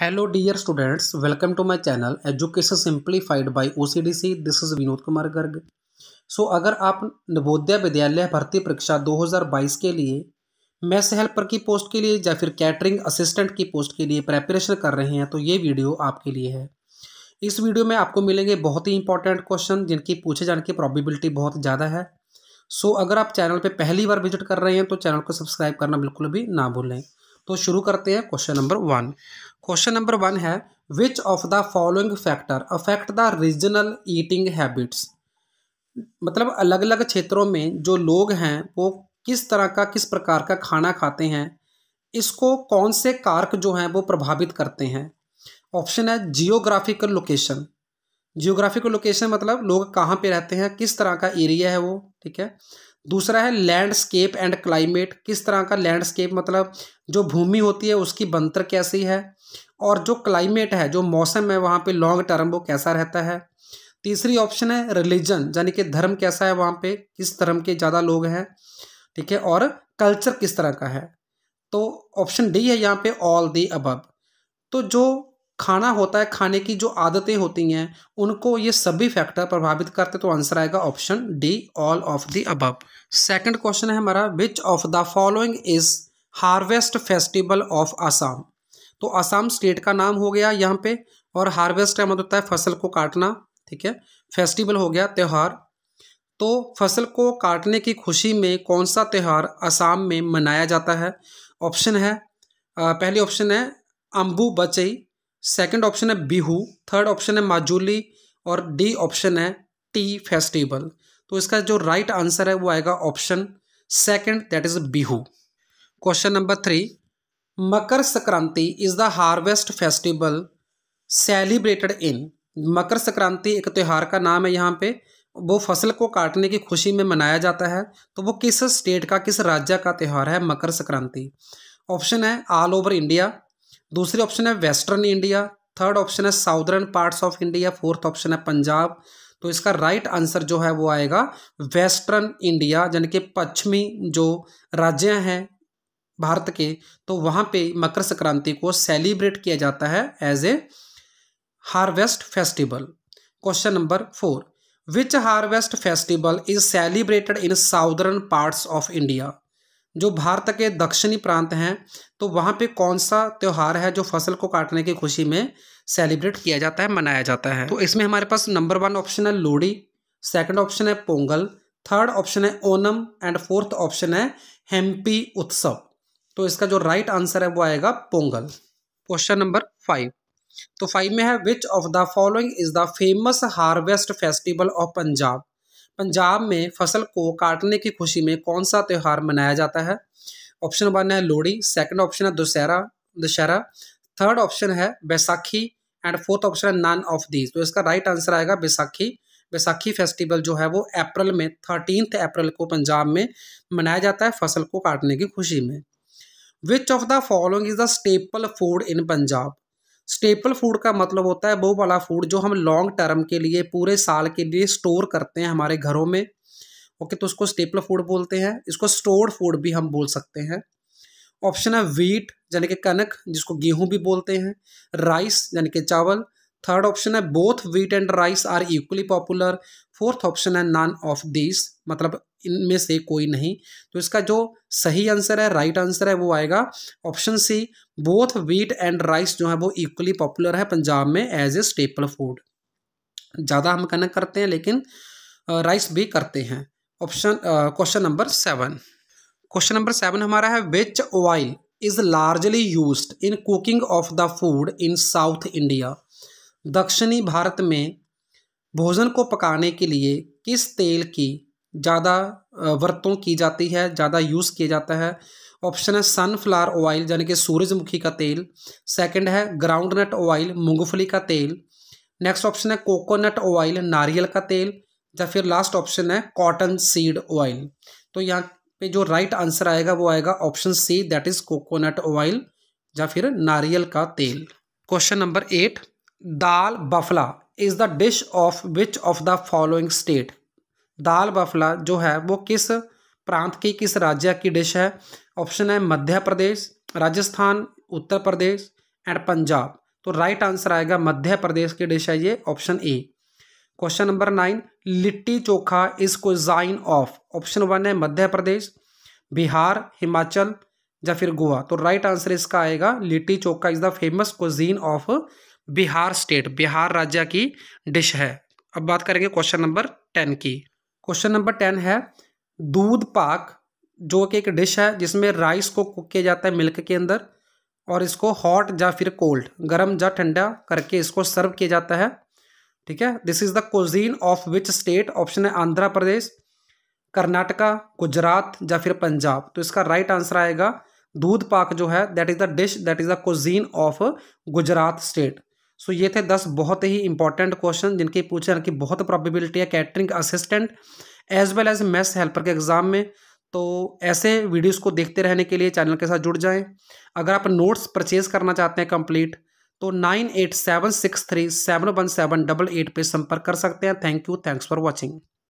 hello dear students welcome to my channel education Simplified by OCDC this is Vinod Kumar Garg so so, अगर आप नवोदय विद्यालय भर्ती परीक्षा 2022 के लिए मैथ्स हेल्पर की पोस्ट के लिए या फिर कैटरिंग असिस्टेंट की पोस्ट के लिए प्रेपरेशन कर रहे हैं तो ये वीडियो आपके लिए है इस वीडियो में आपको मिलेंगे बहुत ही इंपॉर्टेंट क्वेश्चन जिनकी पूछे जाने की प्रॉबिबिलिटी बहुत ज़्यादा है सो so, अगर आप चैनल पर पहली बार विजिट कर रहे हैं तो चैनल को सब्सक्राइब करना बिल्कुल भी ना भूलें तो शुरू करते हैं question number one question number one है which of the following factor affect the regional eating habits मतलब अलग अलग क्षेत्रों में जो लोग हैं वो किस तरह का किस प्रकार का खाना खाते हैं इसको कौन से कारक जो हैं वो प्रभावित करते हैं ऑप्शन है जियोग्राफिकल लोकेशन जियोग्राफिकल लोकेशन मतलब लोग कहाँ पे रहते हैं किस तरह का एरिया है वो ठीक है दूसरा है लैंडस्केप एंड क्लाइमेट किस तरह का लैंडस्केप मतलब जो भूमि होती है उसकी बनतर कैसी है और जो क्लाइमेट है जो मौसम है वहाँ पे लॉन्ग टर्म वो कैसा रहता है तीसरी ऑप्शन है रिलीजन यानी कि धर्म कैसा है वहाँ पे किस धर्म के ज़्यादा लोग हैं ठीक है और कल्चर किस तरह का है तो ऑप्शन डी है यहाँ पे ऑल दी अबब तो जो खाना होता है खाने की जो आदतें होती हैं उनको ये सभी फैक्टर प्रभावित करते तो आंसर आएगा option D all of the अब सेकंड क्वेश्चन है हमारा which of the following is harvest festival of Assam तो आसाम स्टेट का नाम हो गया यहाँ पे और हार्वेस्ट का मतलब होता है फसल को काटना ठीक है फेस्टिवल हो गया त्यौहार तो फसल को काटने की खुशी में कौन सा त्यौहार आसाम में मनाया जाता है ऑप्शन है पहली ऑप्शन है अम्बू बचई सेकंड ऑप्शन है बिहू थर्ड ऑप्शन है माजुली और डी ऑप्शन है टी फेस्टिवल तो इसका जो राइट right आंसर है वो आएगा option second that is Bihu question number three Makar Sankranti is the harvest festival celebrated in Makar Sankranti एक त्यौहार का नाम है यहाँ पे वो फसल को काटने की खुशी में मनाया जाता है तो वो किस स्टेट का किस राज्य का त्यौहार है मकर संक्रांति ऑप्शन है ऑल ओवर इंडिया दूसरी ऑप्शन है वेस्टर्न इंडिया थर्ड ऑप्शन है southern parts of India fourth option है पंजाब तो इसका राइट आंसर जो है वो आएगा वेस्टर्न इंडिया यानी कि पश्चिमी जो राज्य हैं भारत के तो वहाँ पे मकर संक्रांति को सेलिब्रेट किया जाता है as a harvest festival question number four which harvest festival is celebrated in southern parts of India जो भारत के दक्षिणी प्रांत हैं तो वहाँ पे कौन सा त्यौहार है जो फसल को काटने की खुशी में सेलिब्रेट किया जाता है मनाया जाता है तो इसमें हमारे पास नंबर वन ऑप्शन है लोहड़ी सेकंड ऑप्शन है पोंगल थर्ड ऑप्शन है ओनम एंड फोर्थ ऑप्शन है हेम्पी उत्सव तो इसका जो राइट right आंसर है वो आएगा पोंगल क्वेश्चन नंबर फाइव तो फाइव में है which of the following is the famous harvest festival of Punjab Punjab में फसल को काटने की खुशी में कौन सा त्यौहार मनाया जाता है ऑप्शन वन है लोहड़ी सेकंड ऑप्शन है दशहरा दशहरा थर्ड ऑप्शन है बैसाखी एंड फोर्थ ऑप्शन है नन ऑफ दीज तो इसका राइट आंसर आएगा बैसाखी बैसाखी फेस्टिवल जो है वो अप्रैल में थर्टीनथ अप्रैल को पंजाब में मनाया जाता है फसल को काटने की खुशी में which of the following is the staple food in Punjab staple food का मतलब होता है वो वाला फूड जो हम लॉन्ग टर्म के लिए पूरे साल के लिए स्टोर करते हैं हमारे घरों में ओके तो उसको स्टेपल फूड बोलते हैं इसको स्टोर फूड भी हम बोल सकते हैं ऑप्शन है वीट यानी कि कनक जिसको गेहूं भी बोलते हैं राइस यानी कि चावल थर्ड ऑप्शन है both wheat and rice are equally popular fourth option है नन ऑफ दिस मतलब इनमें से कोई नहीं तो इसका जो सही आंसर है राइट आंसर है वो आएगा option C both wheat and rice जो है वो इक्वली पॉपुलर है पंजाब में एज ए स्टेपल फूड ज़्यादा हम कनक करते हैं लेकिन राइस भी करते हैं option question number seven question number seven हमारा है which oil is largely use in cooking of the food in south India दक्षिणी भारत में भोजन को पकाने के लिए किस तेल की ज़्यादा वर्तों की जाती है ज़्यादा यूज़ किया जाता है ऑप्शन है सनफ्लावर ऑयल यानी कि सूरजमुखी का तेल सेकंड है ग्राउंड नट ऑयल मूंगफली का तेल नेक्स्ट ऑप्शन है कोकोनट ऑयल नारियल का तेल या फिर लास्ट ऑप्शन है कॉटन सीड ऑयल तो यहाँ पे जो राइट right आंसर आएगा वो आएगा option C that is coconut oil या फिर नारियल का तेल question number eight dal bafla is the dish of which of the following state dal bafla जो है वो किस प्रांत की किस राज्य की डिश है ऑप्शन है मध्य प्रदेश राजस्थान उत्तर प्रदेश एंड पंजाब तो राइट आंसर आएगा मध्य प्रदेश की डिश है ये option A question number nine litti chokha is cuisine of option one है मध्य प्रदेश बिहार हिमाचल या फिर गोवा तो राइट आंसर इसका आएगा litti chokha is the famous cuisine of Bihar state Bihar राज्य की डिश है अब बात करेंगे क्वेश्चन नंबर टेन की क्वेश्चन नंबर टेन है दूध पाक जो कि एक डिश है जिसमें राइस को कुक किया जाता है मिल्क के अंदर और इसको हॉट या फिर कोल्ड गर्म या ठंडा करके इसको सर्व किया जाता है ठीक है this is the cuisine of which state option है आंध्र प्रदेश कर्नाटका गुजरात या फिर पंजाब तो इसका राइट आंसर आएगा दूध पाक जो है that is the dish that is the cuisine of Gujarat state so ये थे दस बहुत ही इंपॉर्टेंट क्वेश्चन जिनके पूछे की बहुत प्रॉबिबिलिटी है catering assistant as well as maths helper के एग्ज़ाम में तो ऐसे वीडियोस को देखते रहने के लिए चैनल के साथ जुड़ जाएं अगर आप नोट्स परचेज करना चाहते हैं कंप्लीट तो nine eight seven six three seven one seven double eight पर संपर्क कर सकते हैं thank you thanks for watching